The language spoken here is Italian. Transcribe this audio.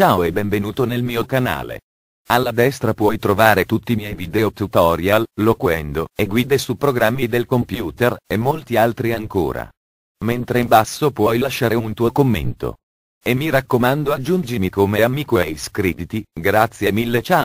Ciao e benvenuto nel mio canale. Alla destra puoi trovare tutti i miei video tutorial, loquendo, e guide su programmi del computer, e molti altri ancora. Mentre in basso puoi lasciare un tuo commento. E mi raccomando aggiungimi come amico e iscriviti, grazie mille ciao!